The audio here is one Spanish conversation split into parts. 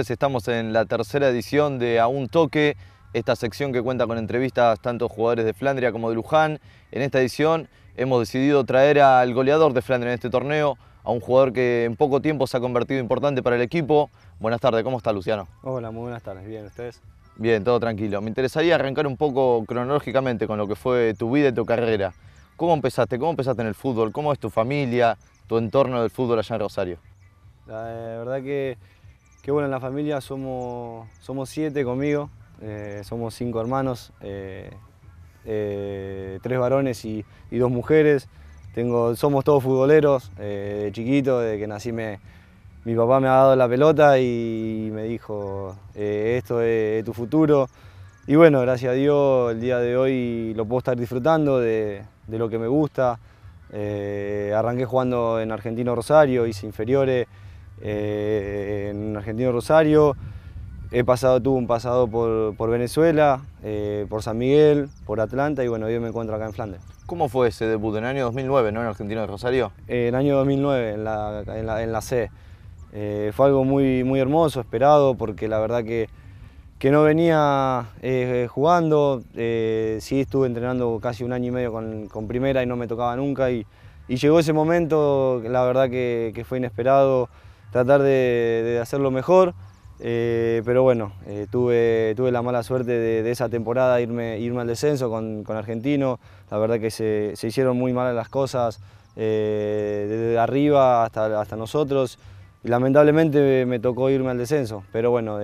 estamos en la tercera edición de A un toque, esta sección que cuenta con entrevistas tanto jugadores de Flandria como de Luján. En esta edición hemos decidido traer al goleador de Flandria en este torneo, a un jugador que en poco tiempo se ha convertido importante para el equipo. Buenas tardes, ¿cómo está Luciano? Hola, muy buenas tardes, bien, ¿ustedes? Bien, todo tranquilo. Me interesaría arrancar un poco cronológicamente con lo que fue tu vida y tu carrera. ¿Cómo empezaste? ¿Cómo empezaste en el fútbol? ¿Cómo es tu familia, tu entorno del fútbol allá en Rosario? La eh, verdad que Qué bueno, en la familia somos, siete conmigo, eh, somos cinco hermanos, eh, eh, tres varones y, dos mujeres. somos todos futboleros, de chiquito, desde que nací mi papá me ha dado la pelota y me dijo, esto es, tu futuro. Y bueno, gracias a Dios el día de hoy lo puedo estar disfrutando de, de lo que me gusta. arranqué jugando en Argentino Rosario, hice inferiores, eh, en Argentino Rosario, he pasado, tuve un pasado por, Venezuela, eh, por San Miguel, por Atlanta y bueno, hoy me encuentro acá en Flandes. ¿Cómo fue ese debut? En el año 2009, ¿no? En Argentino de Rosario. Eh, en el año 2009, en la, C. fue algo muy, muy hermoso, esperado, porque la verdad que, que no venía jugando. sí estuve entrenando casi un año y medio con, primera y no me tocaba nunca. Y, llegó ese momento, la verdad que fue inesperado tratar de, hacerlo mejor. Eh, pero bueno, eh, tuve, tuve la mala suerte de, esa temporada irme, irme al descenso con, Argentino. La verdad que se, hicieron muy malas las cosas, eh, desde arriba hasta, hasta nosotros. Y lamentablemente me tocó irme al descenso, pero bueno,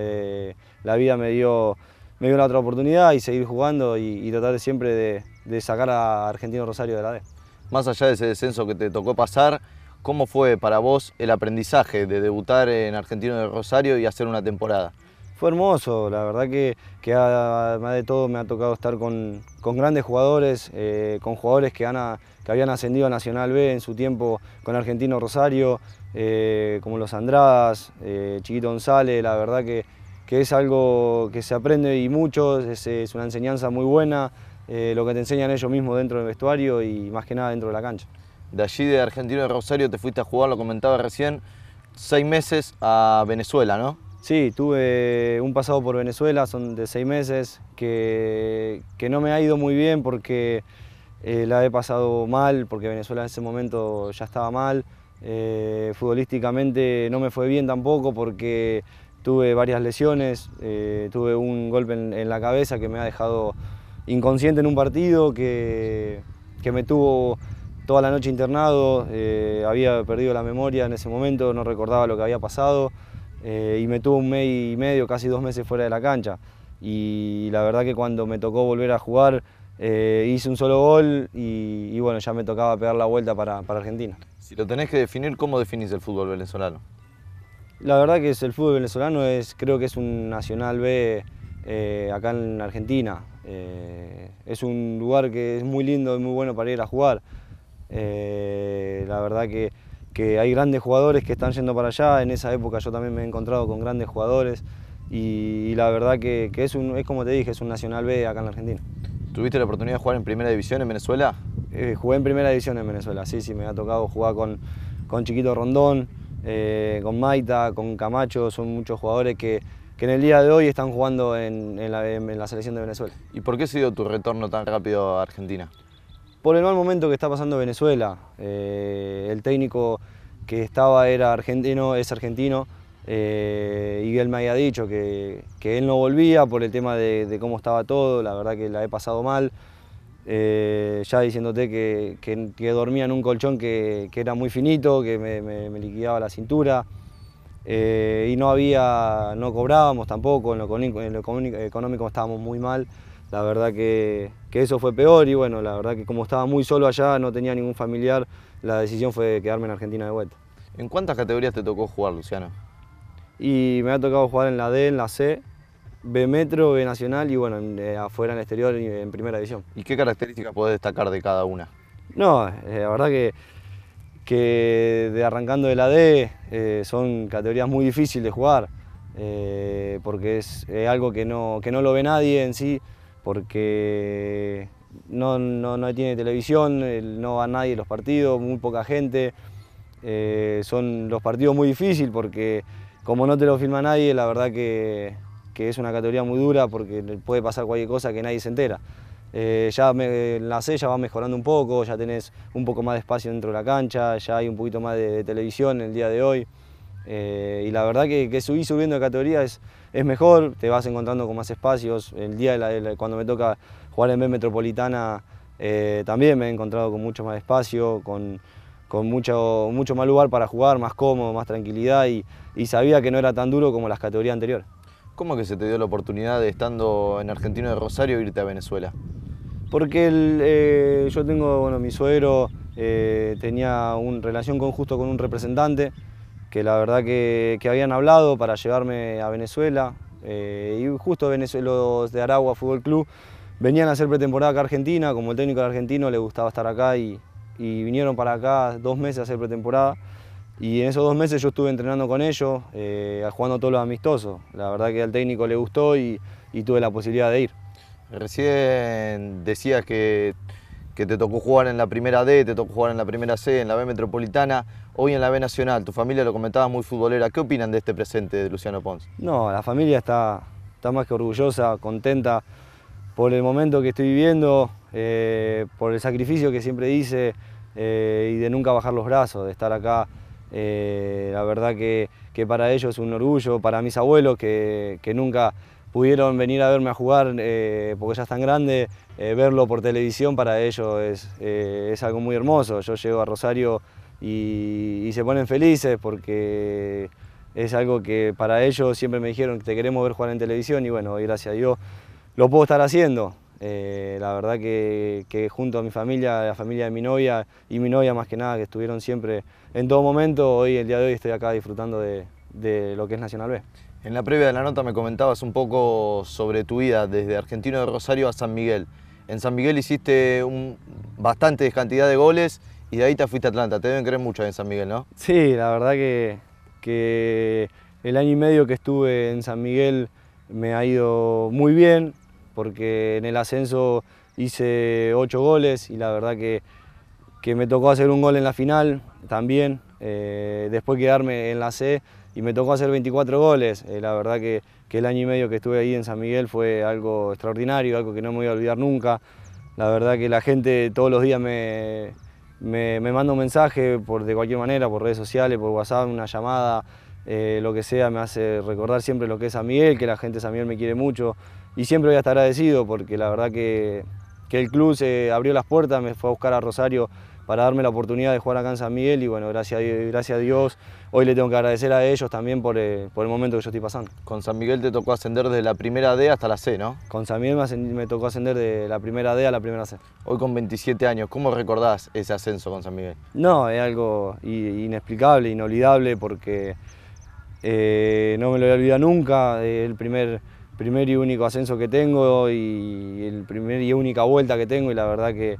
la vida me dio, me dio una otra oportunidad y seguir jugando y, y tratar siempre de, de sacar a Argentino Rosario de la D. Más allá de ese descenso que te tocó pasar, ¿Cómo fue para vos el aprendizaje de debutar en Argentino de Rosario y hacer una temporada? Fue hermoso, la verdad que, además de todo me ha tocado estar con, grandes jugadores, eh, con jugadores que, han que habían ascendido a Nacional B en su tiempo con Argentino Rosario, eh, como los Andradas, eh, Chiquito González, la verdad que, es algo que se aprende y mucho, es, es una enseñanza muy buena, lo que te enseñan ellos mismos dentro del vestuario y más que nada dentro de la cancha. De allí de Argentina, de Rosario te fuiste a jugar, lo comentaba recién, seis meses a Venezuela, ¿no? Sí, tuve un pasado por Venezuela, son de seis meses, que, no me ha ido muy bien porque eh, la he pasado mal, porque Venezuela en ese momento ya estaba mal. Eh, futbolísticamente no me fue bien tampoco porque tuve varias lesiones, eh, tuve un golpe en, la cabeza que me ha dejado inconsciente en un partido, que, que me tuvo toda la noche internado, eh, había perdido la memoria en ese momento, no recordaba lo que había pasado eh, y me tuvo un mes y medio, casi dos meses fuera de la cancha. Y la verdad que cuando me tocó volver a jugar eh, hice un solo gol y, bueno, ya me tocaba pegar la vuelta para, Argentina. Si lo tenés que definir, ¿cómo definís el fútbol venezolano? La verdad que el fútbol venezolano es, creo que es un Nacional B acá en Argentina. es un lugar que es muy lindo y muy bueno para ir a jugar. Eh, la verdad que, hay grandes jugadores que están yendo para allá. En esa época yo también me he encontrado con grandes jugadores y, la verdad que, es, un, como te dije, es un Nacional B acá en la Argentina. ¿Tuviste la oportunidad de jugar en Primera División en Venezuela? Eh, jugué en Primera División en Venezuela, sí, sí, me ha tocado jugar con, Chiquito Rondón, eh, con Maita, con Camacho, son muchos jugadores que, en el día de hoy están jugando en, la, selección de Venezuela. ¿Y por qué ha sido tu retorno tan rápido a Argentina? por el mal momento que está pasando Venezuela. Eh, el técnico que estaba era argentino, es argentino, eh, y él me había dicho que, él no volvía por el tema de, cómo estaba todo, la verdad que la he pasado mal. Eh, ya diciéndote que, dormía en un colchón que, era muy finito, que me, liquidaba la cintura. y no había, no cobrábamos tampoco, en lo económico estábamos muy mal. La verdad que que eso fue peor y bueno, la verdad que como estaba muy solo allá, no tenía ningún familiar, la decisión fue quedarme en Argentina de vuelta. ¿En cuántas categorías te tocó jugar, Luciano? Y me ha tocado jugar en la D, en la C, B Metro, B Nacional y bueno, eh, afuera en el exterior y en Primera División. ¿Y qué características podés destacar de cada una? No, eh, la verdad que, que de arrancando de la D eh, son categorías muy difíciles de jugar, porque es algo que que no lo ve nadie en sí, porque no, no, no tiene televisión, no va nadie a los partidos, muy poca gente. Eh, son los partidos muy difíciles porque como no te lo filma nadie, la verdad que, es una categoría muy dura porque puede pasar cualquier cosa que nadie se entera. Eh, ya la C ya va mejorando un poco, ya tenés un poco más de espacio dentro de la cancha, ya hay un poquito más de televisión el día de hoy. Eh, y la verdad que, que subir subiendo de categoría es, mejor, te vas encontrando con más espacios. El día cuando me toca jugar en B Metropolitana eh, también me he encontrado con mucho más espacio, con, mucho, más lugar para jugar, más cómodo, más tranquilidad y, sabía que no era tan duro como las categorías anteriores. ¿Cómo que se te dio la oportunidad de estando en Argentina de Rosario irte a Venezuela? Porque eh, yo tengo, bueno, mi suegro tenía una relación con, justo con un representante que la verdad que, habían hablado para llevarme a Venezuela. Eh, y justo los de Aragua Fútbol Club venían a hacer pretemporada acá a Argentina, como el técnico argentino le gustaba estar acá y, vinieron para acá dos meses a hacer pretemporada. Y en esos dos meses yo estuve entrenando con ellos, eh, jugando todos los amistosos. La verdad que al técnico le gustó y, y tuve la posibilidad de ir. Recién decías que, que, te tocó jugar en la primera D, te tocó jugar en la primera C, en la B metropolitana hoy en la B Nacional. Tu familia lo comentaba muy futbolera. ¿Qué opinan de este presente de Luciano Pons? No, la familia está, está más que orgullosa, contenta por el momento que estoy viviendo, eh, por el sacrificio que siempre hice eh, y de nunca bajar los brazos, de estar acá. Eh, la verdad que, que, para ellos es un orgullo, para mis abuelos que, que nunca pudieron venir a verme a jugar porque ya es tan grande... verlo por televisión para ellos es, es algo muy hermoso. Yo llego a Rosario y, se ponen felices porque es algo que para ellos siempre me dijeron que te queremos ver jugar en televisión y bueno, hoy gracias a Dios lo puedo estar haciendo. Eh, la verdad que, junto a mi familia, la familia de mi novia y mi novia más que nada, que estuvieron siempre en todo momento, hoy el día de hoy estoy acá disfrutando de, lo que es Nacional B. En la previa de la nota me comentabas un poco sobre tu vida desde Argentino de Rosario a San Miguel. En San Miguel hiciste bastante cantidad de goles y de ahí te fuiste a Atlanta, te deben creer mucho en San Miguel, ¿no? Sí, la verdad que, que el año y medio que estuve en San Miguel me ha ido muy bien, porque en el ascenso hice ocho goles y la verdad que, que me tocó hacer un gol en la final también, eh, después quedarme en la C y me tocó hacer 24 goles. Eh, la verdad que, que, el año y medio que estuve ahí en San Miguel fue algo extraordinario, algo que no me voy a olvidar nunca. La verdad que la gente todos los días me, me, me manda un mensaje por, de cualquier manera, por redes sociales, por WhatsApp, una llamada, eh, lo que sea, me hace recordar siempre lo que es a Miguel, que la gente de San Miguel me quiere mucho y siempre voy a estar agradecido porque la verdad que, que el club se abrió las puertas, me fue a buscar a Rosario para darme la oportunidad de jugar acá en San Miguel y bueno, gracias a, gracias a Dios, hoy le tengo que agradecer a ellos también eh, por, el momento que yo estoy pasando. Con San Miguel te tocó ascender desde la primera D hasta la C, ¿no? Con San Miguel me, tocó ascender de la primera D a la primera C. Hoy con 27 años, ¿cómo recordás ese ascenso con San Miguel? No, es algo inexplicable, inolvidable, porque eh, no me lo voy a olvidar nunca, el primer primer y único ascenso que tengo y el primer y única vuelta que tengo y la verdad que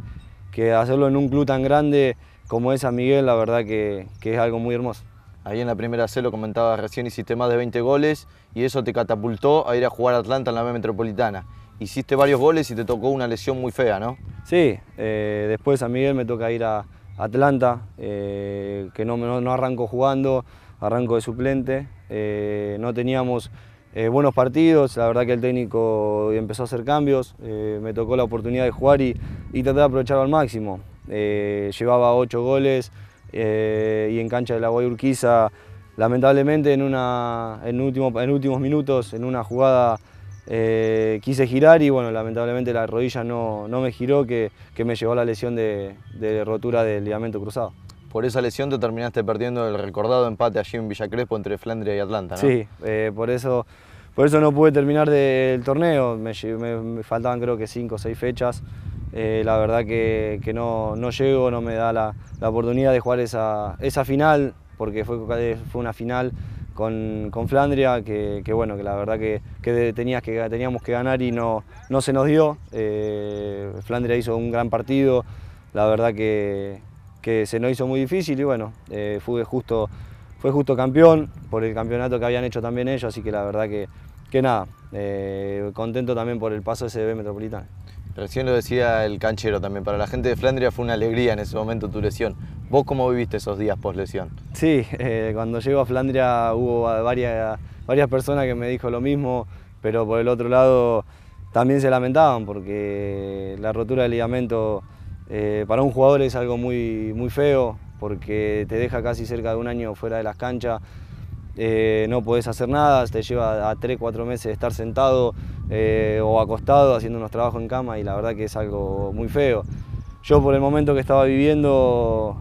que hacerlo en un club tan grande como es San Miguel, la verdad que, es algo muy hermoso. Ahí en la primera C lo comentabas recién, hiciste más de 20 goles y eso te catapultó a ir a jugar a Atlanta en la B Metropolitana. Hiciste varios goles y te tocó una lesión muy fea, ¿no? Sí, eh, después a Miguel me toca ir a Atlanta, eh, que no, no, arranco jugando, arranco de suplente. Eh, no teníamos eh, buenos partidos, la verdad que el técnico empezó a hacer cambios, eh, me tocó la oportunidad de jugar y, traté de aprovecharlo al máximo. Eh, llevaba ocho goles y en cancha de la Guayurquiza, lamentablemente en, una, en, último, en últimos minutos, en una jugada, quise girar y bueno, lamentablemente la rodilla no, no me giró, que, me llevó a la lesión de rotura del ligamento cruzado por esa lesión te terminaste perdiendo el recordado empate allí en Villacrespo entre Flandria y Atlanta, ¿no? Sí, eh, por, eso, por eso no pude terminar del torneo. Me, faltaban creo que cinco o seis fechas. Eh, la verdad que, no, no, llego, no me da la, oportunidad de jugar esa, esa final, porque fue, eh, fue una final con, Flandria, que, bueno, que la verdad que, tenías que teníamos que ganar y no, no se nos dio. Eh, Flandria hizo un gran partido, la verdad que, que se nos hizo muy difícil y bueno, eh, fue, justo, fue justo campeón por el campeonato que habían hecho también ellos, así que la verdad que, que nada, eh, contento también por el paso de SB Metropolitana. Recién lo decía el canchero también, para la gente de Flandria fue una alegría en ese momento tu lesión. ¿Vos cómo viviste esos días post lesión? Sí, eh, cuando llego a Flandria hubo varias, varias personas que me dijo lo mismo, pero por el otro lado también se lamentaban porque la rotura del ligamento eh, para un jugador es algo muy, feo porque te deja casi cerca de un año fuera de las canchas, eh, no podés hacer nada, te lleva a 3, 4 meses de estar sentado eh, o acostado haciendo unos trabajos en cama y la verdad que es algo muy feo. Yo por el momento que estaba viviendo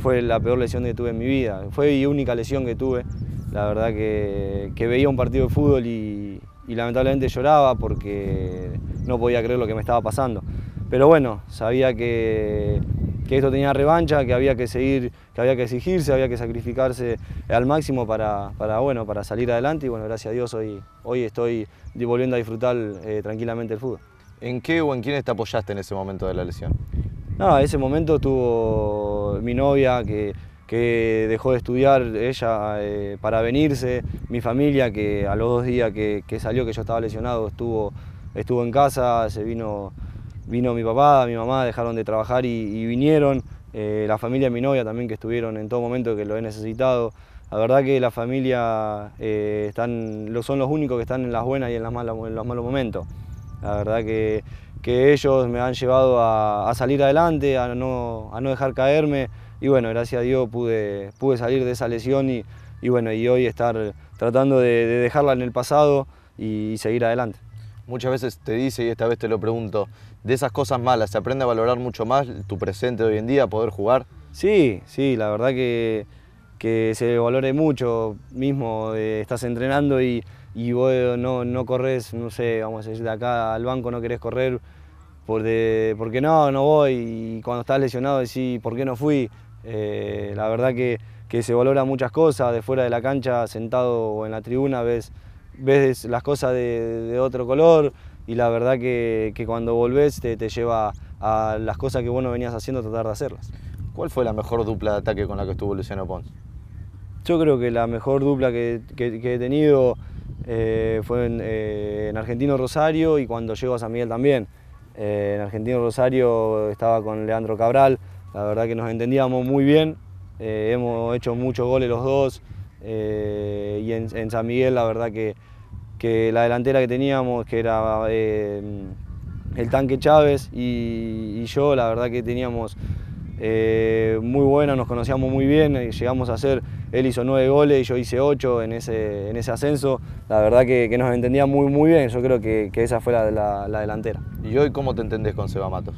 fue la peor lesión que tuve en mi vida, fue mi única lesión que tuve, la verdad que, veía un partido de fútbol y lamentablemente lloraba porque no podía creer lo que me estaba pasando. Pero bueno, sabía que, esto tenía revancha, que había que seguir, que había que exigirse, había que sacrificarse al máximo para, bueno, para salir adelante y bueno, gracias a Dios hoy, hoy estoy volviendo a disfrutar eh, tranquilamente el fútbol. ¿En qué o en quiénes te apoyaste en ese momento de la lesión? No, en ese momento tuvo mi novia que, que dejó de estudiar ella eh, para venirse, mi familia que a los dos días que, salió que yo estaba lesionado estuvo, estuvo en casa, se vino vino mi papá, mi mamá, dejaron de trabajar y, vinieron, eh, la familia de mi novia también que estuvieron en todo momento que lo he necesitado. La verdad que la familia eh, son los únicos que están en las buenas y en, las los malos momentos. La verdad que, que ellos me han llevado a, salir adelante, a no, dejar caerme y bueno, gracias a Dios pude, pude salir de esa lesión y, bueno, y hoy estar tratando de, dejarla en el pasado y seguir adelante muchas veces te dice, y esta vez te lo pregunto, de esas cosas malas, ¿se aprende a valorar mucho más tu presente hoy en día, poder jugar? Sí, sí, la verdad que, se valore mucho mismo, estás entrenando y, vos no, no, corres, no sé, vamos a decir, de acá al banco no querés correr porque, porque no, no voy, y cuando estás lesionado decís, ¿por qué no fui? Eh, la verdad que, que se valora muchas cosas, de fuera de la cancha, sentado o en la tribuna, ves ves las cosas de, otro color y la verdad que, cuando volvés te, lleva a las cosas que vos no venías haciendo tratar de hacerlas. ¿Cuál fue la mejor dupla de ataque con la que estuvo Luciano Pons? Yo creo que la mejor dupla que, he tenido eh, fue eh, en, Argentino Rosario y cuando llego a San Miguel también. Eh, en Argentino Rosario estaba con Leandro Cabral, la verdad que nos entendíamos muy bien, hemos hecho muchos goles los dos y en San Miguel la verdad que, que la delantera que teníamos, que era eh, el tanque Chávez y, yo, la verdad que teníamos eh, muy buena, nos conocíamos muy bien, eh, llegamos a hacer, él hizo nueve goles y yo hice ocho en ese, en ese ascenso, la verdad que, nos entendía muy, muy bien, yo creo que, esa fue la, la, delantera. ¿Y hoy cómo te entendés con Seba Matos?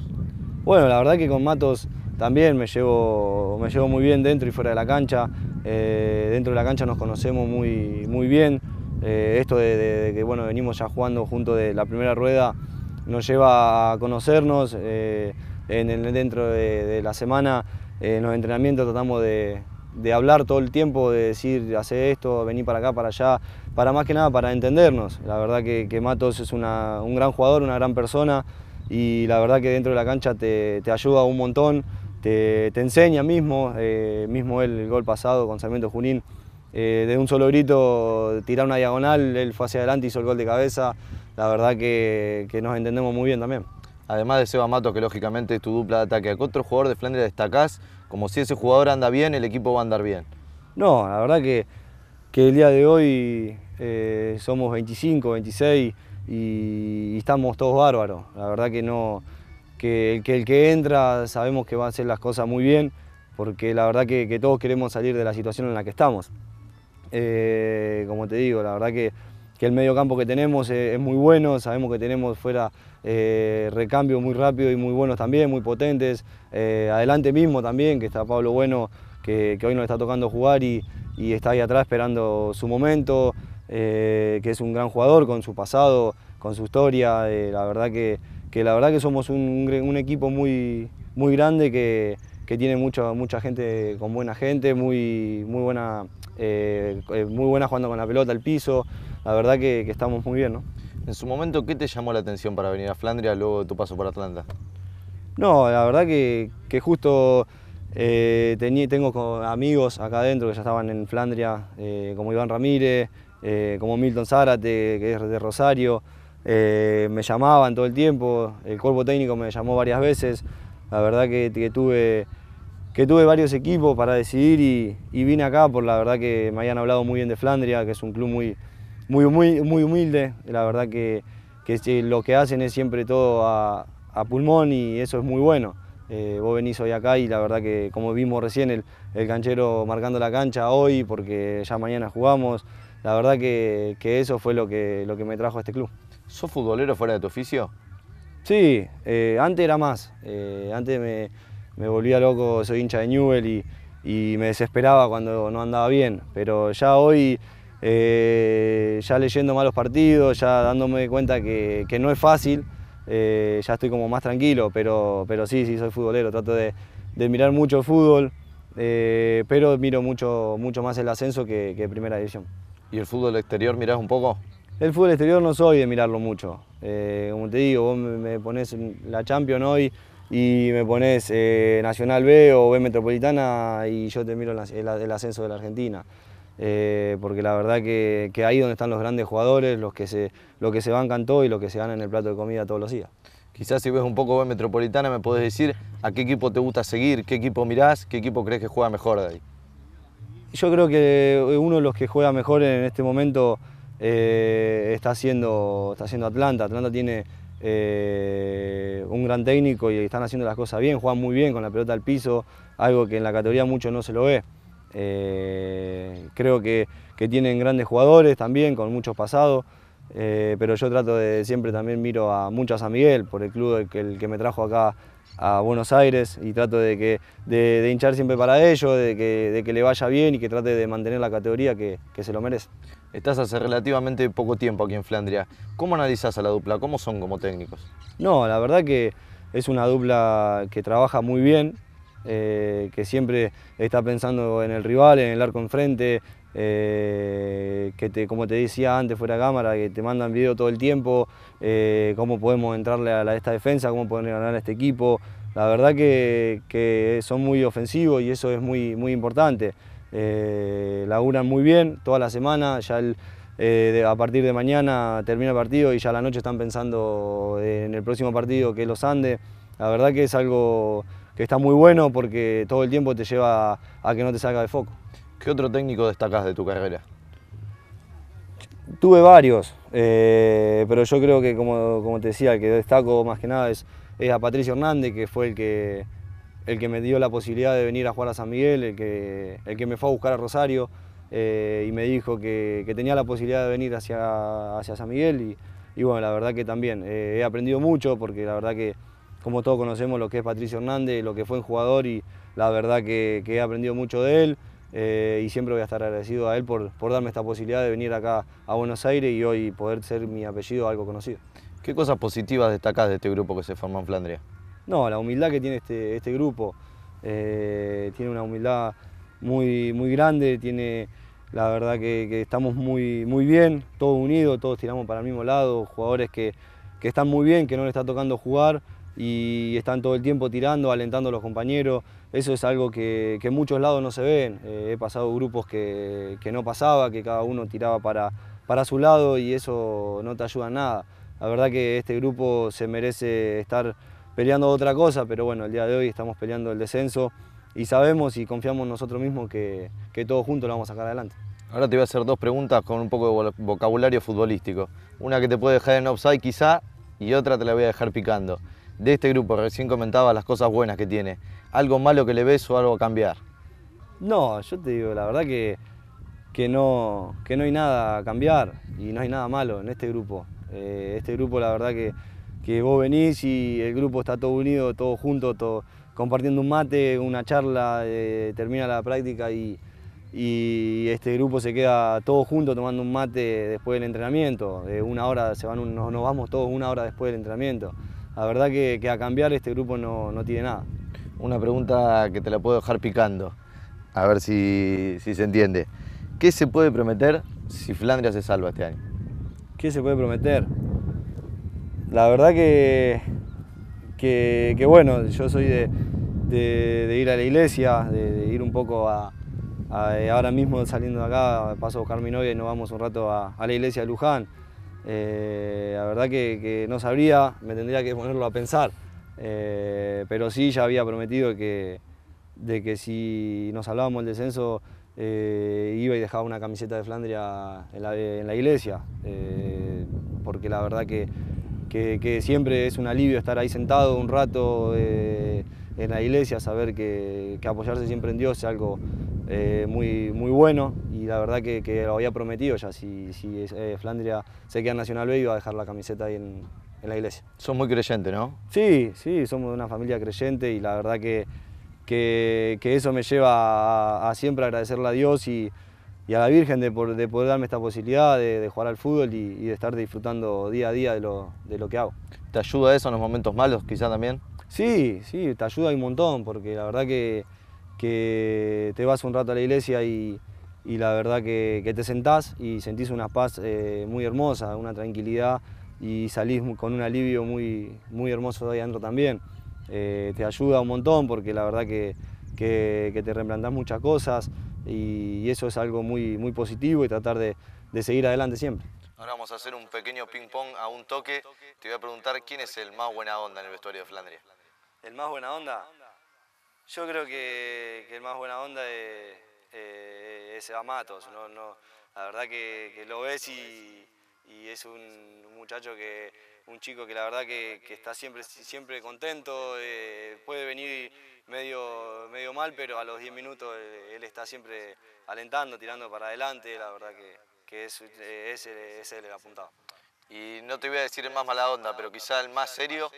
Bueno, la verdad que con Matos también me llevo, me llevo muy bien dentro y fuera de la cancha, dentro de la cancha nos conocemos muy, muy bien, eh, esto de, que bueno, venimos ya jugando junto de la primera rueda nos lleva a conocernos. Eh, en dentro de, la semana, eh, en los entrenamientos tratamos de, hablar todo el tiempo, de decir, hace esto, venir para acá, para allá, para más que nada para entendernos. La verdad que, Matos es un gran jugador, una gran persona y la verdad que dentro de la cancha te, ayuda un montón, te, enseña mismo, mismo él el gol pasado con Sarmiento Junín. Eh, de un solo grito, tirar una diagonal, él fue hacia adelante, hizo el gol de cabeza. La verdad que, nos entendemos muy bien también. Además de Seba Matos, que lógicamente es tu dupla de ataque, ¿a qué otro jugador de Flandria destacás? Como si ese jugador anda bien, el equipo va a andar bien. No, la verdad que, que el día de hoy eh, somos 25, 26 y, estamos todos bárbaros. La verdad que el que entra sabemos que va a hacer las cosas muy bien, porque la verdad que todos queremos salir de la situación en la que estamos. Eh, como te digo, la verdad que, el medio campo que tenemos es, muy bueno, sabemos que tenemos fuera eh, recambios muy rápidos y muy buenos también, muy potentes. Eh, adelante mismo también, que está Pablo Bueno, que, hoy nos está tocando jugar y, está ahí atrás esperando su momento, que es un gran jugador con su pasado, con su historia. la verdad que, la verdad que somos un, un equipo muy, muy grande que que tiene mucha gente con buena gente, muy, muy, buena, eh, eh, muy buena jugando con la pelota al piso. La verdad que, estamos muy bien. En su momento, ¿qué te llamó la atención para venir a Flandria luego de tu paso por Atlanta? No, la verdad que, justo eh, tengo amigos acá adentro que ya estaban en Flandria, como Iván Ramírez, como Milton Zárate, que es de Rosario. me llamaban todo el tiempo, el cuerpo técnico me llamó varias veces. La verdad que tuve que tuve varios equipos para decidir y, vine acá por la verdad que me habían hablado muy bien de Flandria, que es un club muy, muy, muy, muy humilde, la verdad que, lo que hacen es siempre todo a, pulmón y eso es muy bueno. Eh, vos venís hoy acá y la verdad que como vimos recién el, el, canchero marcando la cancha hoy porque ya mañana jugamos, la verdad que, eso fue lo que, lo que me trajo a este club. ¿Sos futbolero fuera de tu oficio? Sí, eh, antes era más, eh, antes me me volvía loco, soy hincha de Newell y, y me desesperaba cuando no andaba bien, pero ya hoy, eh, ya leyendo malos partidos, ya dándome cuenta que, que no es fácil, eh, ya estoy como más tranquilo, pero, pero sí, sí, soy futbolero, trato de, mirar mucho fútbol, eh, pero miro mucho, mucho más el ascenso que, que, primera división. ¿Y el fútbol exterior mirás un poco? El fútbol exterior no soy de mirarlo mucho. como te digo, vos me, me pones la Champions hoy, y me pones eh, Nacional B o B Metropolitana y yo te miro el, ascenso de la Argentina. Eh, porque la verdad que, que, ahí donde están los grandes jugadores, los que se, lo que se bancan todo y los que se ganan en el plato de comida todos los días. Quizás si ves un poco B Metropolitana me podés decir a qué equipo te gusta seguir, qué equipo mirás, qué equipo crees que juega mejor de ahí. Yo creo que eh, uno de los que juega mejor en este momento está, siendo, está siendo Atlanta. Atlanta tiene eh, un gran técnico y están haciendo las cosas bien, juegan muy bien con la pelota al piso, algo que en la categoría mucho no se lo ve. Eh, creo que, tienen grandes jugadores también, con muchos pasados, eh, pero yo trato de siempre también miro a mucho a San Miguel, por el club el que, me trajo acá a Buenos Aires y trato de, que, de, hinchar siempre para ellos, de que, de que, le vaya bien y que trate de mantener la categoría que se lo merece. Estás hace relativamente poco tiempo aquí en Flandria. ¿Cómo analizas a la dupla? ¿Cómo son como técnicos? No, la verdad que es una dupla que trabaja muy bien, eh, que siempre está pensando en el rival, en el arco enfrente, eh, que como te decía antes fuera de cámara, que te mandan video todo el tiempo, eh, cómo podemos entrarle a, la, esta defensa, cómo podemos ganar a este equipo. La verdad que, que son muy ofensivos y eso es muy, muy importante la eh, laburan muy bien toda la semana, ya eh, a partir de mañana termina el partido y ya a la noche están pensando en el próximo partido que es los Andes. La verdad que es algo que está muy bueno porque todo el tiempo te lleva a que no te salga de foco. ¿Qué otro técnico destacas de tu carrera? Tuve varios, eh, pero yo creo que como, te decía, que destaco más que nada es a Patricio Hernández, que fue el que, el que me dio la posibilidad de venir a jugar a San Miguel, el que, el que me fue a buscar a Rosario eh, y me dijo que, tenía la posibilidad de venir hacia, hacia San Miguel y, bueno, la verdad que también eh, he aprendido mucho porque la verdad que como todos conocemos lo que es Patricio Hernández, lo que fue en jugador y la verdad que, he aprendido mucho de él eh, y siempre voy a estar agradecido a él por, por darme esta posibilidad de venir acá a Buenos Aires y hoy poder ser mi apellido algo conocido. ¿Qué cosas positivas destacas de este grupo que se formó en Flandria? No, la humildad que tiene este, este grupo. Eh, tiene una humildad muy, muy grande, tiene la verdad que, estamos muy, muy bien, todos unidos, todos tiramos para el mismo lado, jugadores que, están muy bien, que no le está tocando jugar y están todo el tiempo tirando, alentando a los compañeros. Eso es algo que, en muchos lados no se ven. Eh, he pasado grupos que, no pasaba, que cada uno tiraba para, para su lado y eso no te ayuda en nada. La verdad que este grupo se merece estar peleando otra cosa, pero bueno, el día de hoy estamos peleando el descenso y sabemos y confiamos nosotros mismos que, que todos juntos lo vamos a sacar adelante. Ahora te voy a hacer dos preguntas con un poco de vocabulario futbolístico. Una que te puede dejar en offside quizá y otra te la voy a dejar picando. De este grupo, recién comentaba las cosas buenas que tiene. ¿Algo malo que le ves o algo a cambiar? No, yo te digo, la verdad que, que, no, que no hay nada a cambiar y no hay nada malo en este grupo. Eh, este grupo, la verdad que que vos venís y el grupo está todo unido, todo junto, todo, compartiendo un mate, una charla, eh, termina la práctica y, este grupo se queda todo junto tomando un mate después del entrenamiento. Eh, una hora se van, nos, vamos todos una hora después del entrenamiento. La verdad que, a cambiar este grupo no, tiene nada. Una pregunta que te la puedo dejar picando, a ver si, si se entiende. ¿Qué se puede prometer si Flandria se salva este año? ¿Qué se puede prometer? la verdad que, que, bueno, yo soy de, ir a la iglesia, de, ir un poco a, eh, Ahora mismo saliendo de acá, paso a buscar mi novia y nos vamos un rato a, la iglesia de Luján. Eh, la verdad que, no sabría, me tendría que ponerlo a pensar. Eh, pero sí, ya había prometido que, de que si nos hablábamos el descenso, iba y dejaba una camiseta de Flandria en la iglesia, porque la verdad que que, siempre es un alivio estar ahí sentado un rato eh, en la iglesia, saber que, apoyarse siempre en Dios es algo eh, muy, muy bueno y la verdad que, lo había prometido ya, si, si eh, Flandria se queda en Nacional B iba a dejar la camiseta ahí en, la iglesia. Son muy creyentes, ¿no? Sí, sí, somos de una familia creyente y la verdad que, eso me lleva a, siempre agradecerle a Dios y a la Virgen de, por, de poder darme esta posibilidad de, jugar al fútbol y, de estar disfrutando día a día de lo, que hago. ¿Te ayuda eso en los momentos malos quizá también? Sí, sí, te ayuda un montón, porque la verdad que, que te vas un rato a la iglesia y, la verdad que, te sentás y sentís una paz eh, muy hermosa, una tranquilidad y salís con un alivio muy, muy hermoso de ahí adentro también. Eh, te ayuda un montón porque la verdad que, te replantás muchas cosas y, eso es algo muy, muy positivo y tratar de, seguir adelante siempre. Ahora vamos a hacer un pequeño ping-pong a un toque. Te voy a preguntar quién es el más buena onda en el vestuario de Flandria. ¿El más buena onda? Yo creo que, que el más buena onda eh, eh, es, eh, Matos. la verdad que, lo ves y es un muchacho que, un chico que la verdad que, está siempre, siempre contento, eh, puede venir medio, medio mal, pero a los 10 minutos eh, él, está siempre alentando, tirando para adelante, la verdad que, que eh, es, el apuntado. Y no te voy a decir el más mala onda, pero quizá el más serio.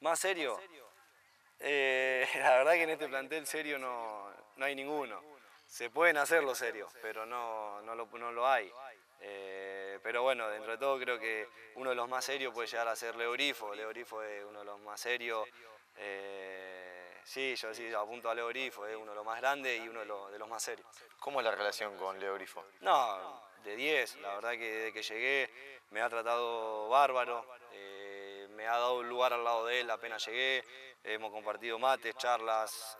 ¿Más serio? la verdad que en este plantel serio no, hay ninguno. Se pueden hacer los serios, pero no, no, lo, no lo hay. Eh, pero bueno, dentro de todo creo que uno de los más serios puede llegar a ser Leo Grifo. Leo es uno de los más serios. Eh, sí, yo sí apunto a Leo Grifo, es uno de los más grandes y uno de los, más serios. ¿Cómo es la relación con Leo No, de 10. La verdad que desde que llegué me ha tratado bárbaro. Eh, me ha dado un lugar al lado de él apenas llegué. Hemos compartido mates, charlas,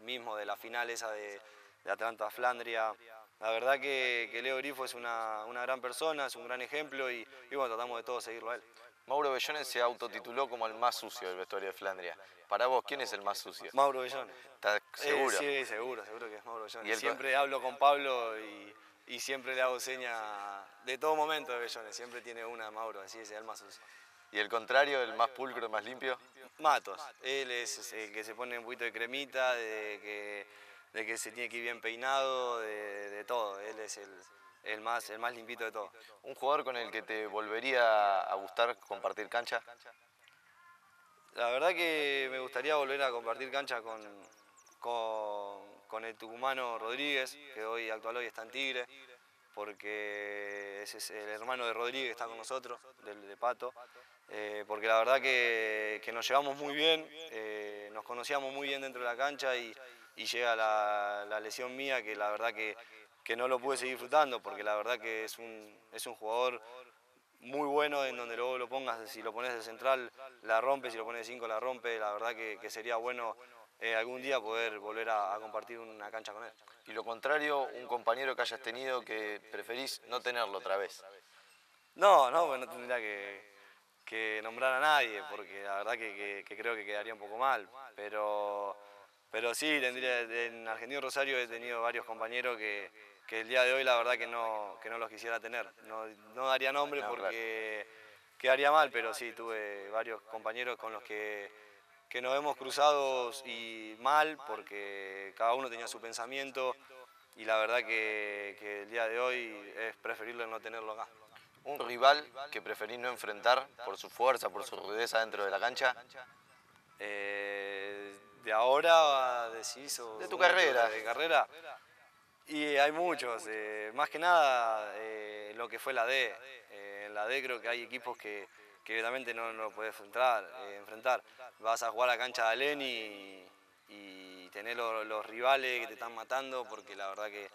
mismo de la final esa de, de Atlanta-Flandria. La verdad que, Leo Grifo es una, gran persona, es un gran ejemplo y, bueno, tratamos de todo seguirlo a él. Mauro Bellones se autotituló como el más sucio del vestuario de Flandria. Para vos, ¿quién es el más sucio? Mauro Bellones. ¿Estás seguro? Eh, sí, seguro, seguro que es Mauro Bellones. ¿Y Siempre hablo con Pablo y, y, siempre le hago seña de todo momento de Bellones. Siempre tiene una de Mauro, así es, el más sucio. ¿Y el contrario, el más pulcro, el más limpio? Matos. Él es el que se pone un poquito de cremita, de que de que se tiene que ir bien peinado, de, todo. Él es el, más, el más limpito de todo. ¿Un jugador con el que te volvería a gustar compartir cancha? La verdad que me gustaría volver a compartir cancha con, con, el tucumano Rodríguez, que hoy actual hoy está en Tigre, porque ese es el hermano de Rodríguez que está con nosotros, del de Pato. Eh, porque la verdad que, nos llevamos muy bien, eh, nos conocíamos muy bien dentro de la cancha y, y llega la, lesión mía que la verdad que, no lo pude seguir disfrutando porque la verdad que es un, es un jugador muy bueno en donde luego lo pongas, si lo pones de central la rompe, si lo pones de cinco la rompe, la verdad que, sería bueno eh, algún día poder volver a, compartir una cancha con él. Y lo contrario, un compañero que hayas tenido que preferís no tenerlo otra vez. No, no, pues no tendría que, nombrar a nadie, porque la verdad que, que creo que quedaría un poco mal, pero... Pero sí, tendría, en Argentino Rosario he tenido varios compañeros que, el día de hoy la verdad que no, que no los quisiera tener. No, daría nombre porque quedaría mal, pero sí, tuve varios compañeros con los que, nos hemos cruzado y mal porque cada uno tenía su pensamiento y la verdad que, el día de hoy es preferible no tenerlo acá. Un rival que preferís no enfrentar por su fuerza, por su rudeza dentro de la cancha. Eh, de ahora decís de tu carrera de carrera y hay muchos eh, más que nada eh, lo que fue la D eh, en la D creo que hay equipos que, que realmente no, lo puedes enfrentar enfrentar vas a jugar a cancha de Aleni y, y tener los, rivales que te están matando porque la verdad que,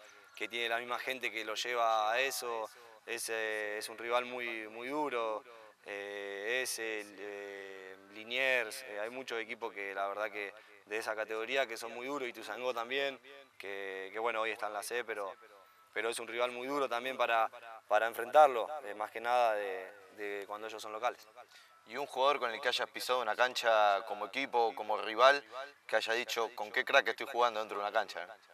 tiene la misma gente que lo lleva a eso es, un rival muy muy duro es el, Liniers hay muchos equipos que la verdad que de esa categoría que son muy duros, y Tuzangó también, que, bueno, hoy está en la C, pero, pero es un rival muy duro también para, para enfrentarlo, eh, más que nada de, cuando ellos son locales. Y un jugador con el que hayas pisado una cancha como equipo, como rival, que haya dicho con qué crack estoy jugando dentro de una cancha. Pues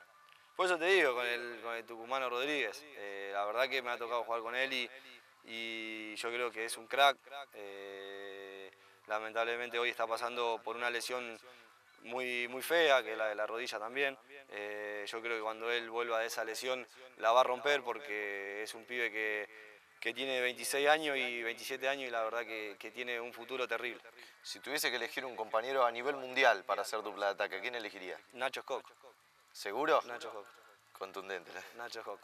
Por eso te digo, con el, Tucumano Rodríguez. Eh, la verdad que me ha tocado jugar con él y, yo creo que es un crack. Eh, lamentablemente hoy está pasando por una lesión muy, fea, que es la de la rodilla también. Eh, yo creo que cuando él vuelva de esa lesión la va a romper porque es un pibe que, tiene 26 años y 27 años y la verdad que, tiene un futuro terrible. Si tuviese que elegir un compañero a nivel mundial para hacer dupla de ataque, ¿quién elegiría? Nacho Scott. ¿Seguro? Nacho Scott. Contundente. Nacho Scott,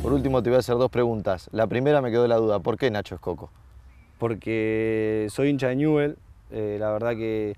Por último te voy a hacer dos preguntas. La primera me quedó la duda, ¿por qué Nacho Escoco? porque soy hincha de Newell, eh, la verdad que,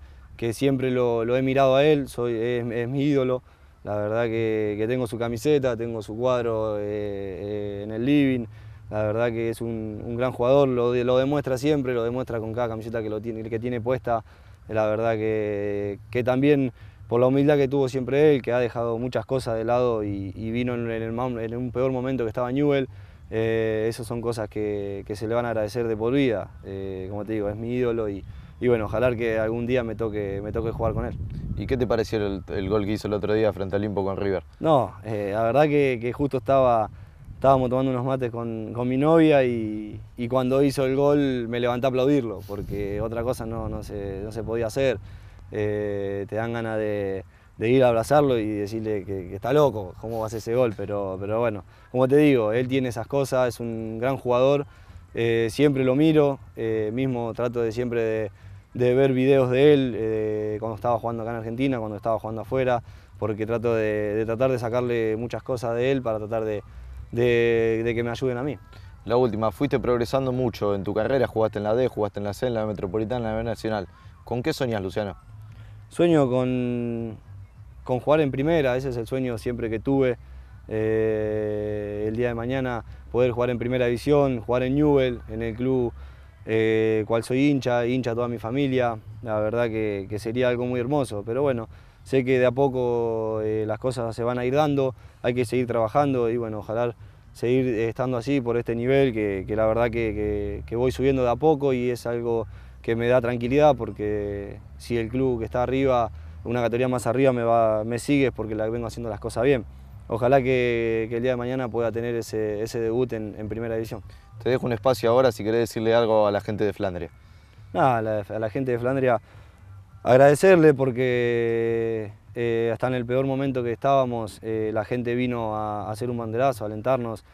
siempre lo, he mirado a él, soy, es, mi ídolo, la verdad que, tengo su camiseta, tengo su cuadro eh, eh, en el living, la verdad que es un, gran jugador, lo, lo, demuestra siempre, lo demuestra con cada camiseta que, lo tiene, que tiene puesta, la verdad que, también por la humildad que tuvo siempre él, que ha dejado muchas cosas de lado y, vino en, en un peor momento que estaba Newell, eh, esas son cosas que, se le van a agradecer de por vida. Eh, como te digo, es mi ídolo y, bueno, ojalá que algún día me toque, me toque jugar con él. ¿Y qué te pareció el, gol que hizo el otro día frente al Olimpo con River? No, eh, la verdad que, que, justo estaba, estábamos tomando unos mates con, mi novia y, y, cuando hizo el gol me levanté a aplaudirlo porque otra cosa no, se, no se podía hacer. te dan ganas de de ir a abrazarlo y decirle que, está loco, cómo va a ese gol, pero, pero bueno, como te digo, él tiene esas cosas, es un gran jugador, eh, siempre lo miro, eh, mismo trato de siempre de, ver videos de él eh, cuando estaba jugando acá en Argentina, cuando estaba jugando afuera, porque trato de, tratar de sacarle muchas cosas de él para tratar de, de, que me ayuden a mí. La última, fuiste progresando mucho en tu carrera, jugaste en la D, jugaste en la C, en la Metropolitana, en la B Nacional. ¿Con qué soñás, Luciano? Sueño con, con jugar en primera, ese es el sueño siempre que tuve. Eh, el día de mañana poder jugar en primera división, jugar en Newell, en el club eh, cual soy hincha, hincha toda mi familia, la verdad que, sería algo muy hermoso, pero bueno, sé que de a poco eh, las cosas se van a ir dando, hay que seguir trabajando y bueno, ojalá seguir estando así por este nivel que, la verdad que, que voy subiendo de a poco y es algo que me da tranquilidad porque si el club que está arriba una categoría más arriba me, va, me sigue porque la vengo haciendo las cosas bien. Ojalá que, el día de mañana pueda tener ese, debut en, primera división. Te dejo un espacio ahora si querés decirle algo a la gente de Flandria. a la, gente de Flandria agradecerle porque eh, hasta en el peor momento que estábamos, eh, la gente vino a, hacer un banderazo, a alentarnos,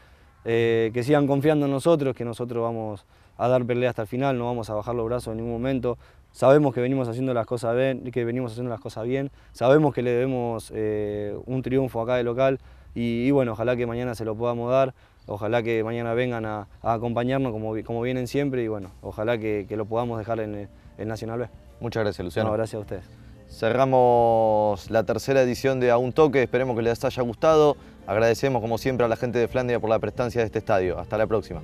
eh, que sigan confiando en nosotros, que nosotros vamos a dar pelea hasta el final, no vamos a bajar los brazos en ningún momento, sabemos que venimos haciendo las cosas bien, que venimos haciendo las cosas bien, sabemos que le debemos eh, un triunfo acá de local y, bueno, ojalá que mañana se lo podamos dar, ojalá que mañana vengan a, acompañarnos como, como vienen siempre y bueno, ojalá que, lo podamos dejar en el, Nacional B. Muchas gracias Luciano. gracias a ustedes. Cerramos la tercera edición de A Un Toque, esperemos que les haya gustado. Agradecemos como siempre a la gente de Flandia por la prestancia de este estadio. Hasta la próxima.